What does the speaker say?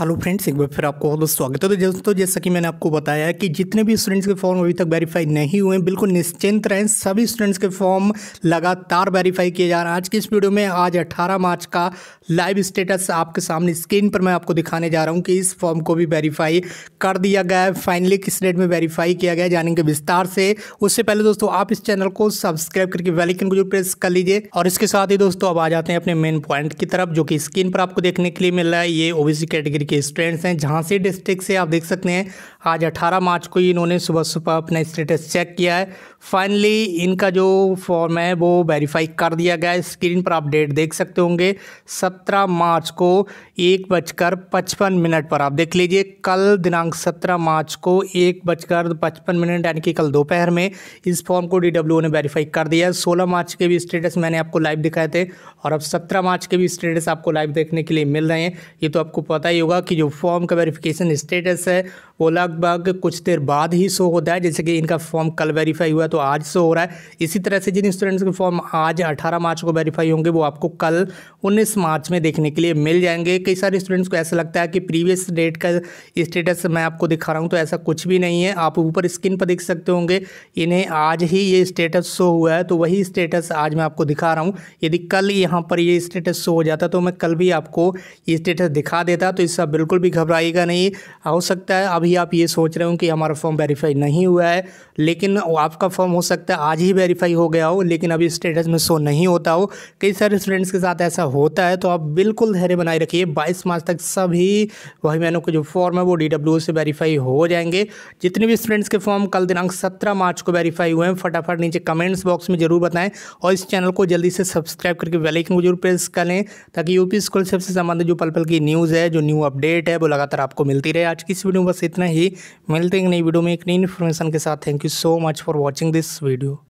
hello friends एक बार फिर आपको बहुत बहुत स्वागत है तो दोस्तों जैसा कि मैंने आपको बताया कि जितने भी स्टूडेंट्स के फॉर्म अभी तक वेरीफाई नहीं हुए हैं बिल्कुल निश्चिंत रहें सभी स्टूडेंट्स के फॉर्म लगातार वेरीफाई किए जा रहे हैं आज की इस वीडियो में आज 18 मार्च का लाइव स्टेटस आपके सामने स्क्रीन पर मैं आपको दिखाने जा रहा हूँ कि इस फॉर्म को भी वेरीफाई कर दिया गया है फाइनली किस डेट में वेरीफाई किया गया जानेंगे विस्तार से उससे पहले दोस्तों आप इस चैनल को सब्सक्राइब करके वेलाइकन को जो प्रेस कर लीजिए और इसके साथ ही दोस्तों अब आ जाते हैं अपने मेन पॉइंट की तरफ जो कि स्क्रीन पर आपको देखने के लिए मिल रहा है ये ओबीसी कैटेगरी के स्टूडेंट्स हैं झांसी डिस्ट्रिक्ट से आप देख सकते हैं आज 18 मार्च को इन्होंने सुबह सुबह अपना स्टेटस चेक किया है फाइनली इनका जो फॉर्म है वो वेरीफाई कर दिया गया है स्क्रीन पर आप डेट देख सकते होंगे 17 मार्च को एक बजकर पचपन मिनट पर आप देख लीजिए कल दिनांक 17 मार्च को एक बजकर पचपन मिनट यानी कि कल दोपहर में इस फॉर्म को डी ने वेरीफाई कर दिया है सोलह मार्च के भी स्टेटस मैंने आपको लाइव दिखाए थे और अब सत्रह मार्च के भी स्टेटस आपको लाइव देखने के लिए मिल रहे हैं ये तो आपको पता ही होगा होगा कि जो फॉर्म का वेरिफिकेशन स्टेटस है वो लगभग कुछ देर बाद ही शो होता है जैसे कि इनका फॉर्म कल वेरीफाई हुआ तो आज शो हो रहा है इसी तरह से जिन स्टूडेंट्स के फॉर्म आज 18 मार्च को वेरीफाई होंगे वो आपको कल 19 मार्च में देखने के लिए मिल जाएंगे कई सारे स्टूडेंट्स को ऐसा लगता है कि प्रीवियस डेट का स्टेटस मैं आपको दिखा रहा हूँ तो ऐसा कुछ भी नहीं है आप ऊपर स्क्रीन पर देख सकते होंगे इन्हें आज ही ये स्टेटस शो हुआ है तो वही स्टेटस आज मैं आपको दिखा रहा हूँ यदि कल यहाँ पर ये स्टेटस शो हो जाता तो मैं कल भी आपको ये स्टेटस दिखा देता तो इस प्लीज़ आप बिल्कुल भी घबराइएगा नहीं हो सकता है अभी आप ये सोच रहे हो कि हमारा फॉर्म वेरीफाई नहीं हुआ है लेकिन आपका फॉर्म हो सकता है आज ही वेरीफाई हो गया हो लेकिन अभी स्टेटस में शो नहीं होता हो कई सारे स्टूडेंट्स के साथ ऐसा होता है तो आप बिल्कुल धैर्य बनाए रखिए बाईस मार्च तक सभी वही मैनों के जो फॉर्म है वो डी से वेरीफाई हो जाएंगे जितने भी स्टूडेंट्स के फॉर्म कल दिनांक सत्रह मार्च को वेरीफाई हुए हैं फटाफट नीचे कमेंट्स बॉक्स में जरूर बताएं और इस चैनल को जल्दी से सब्सक्राइब करके बेलाइकन को जरूर प्रेस करें ताकि यूपी स्कूल सबसे संबंधित जो पल पल की न्यूज़ है जो न्यू अपडेट है वो लगातार आपको मिलती रहे आज की इस वीडियो में बस इतना ही मिलते हैं नई वीडियो में एक नई इन्फॉर्मेशन के साथ thank you so much for watching this video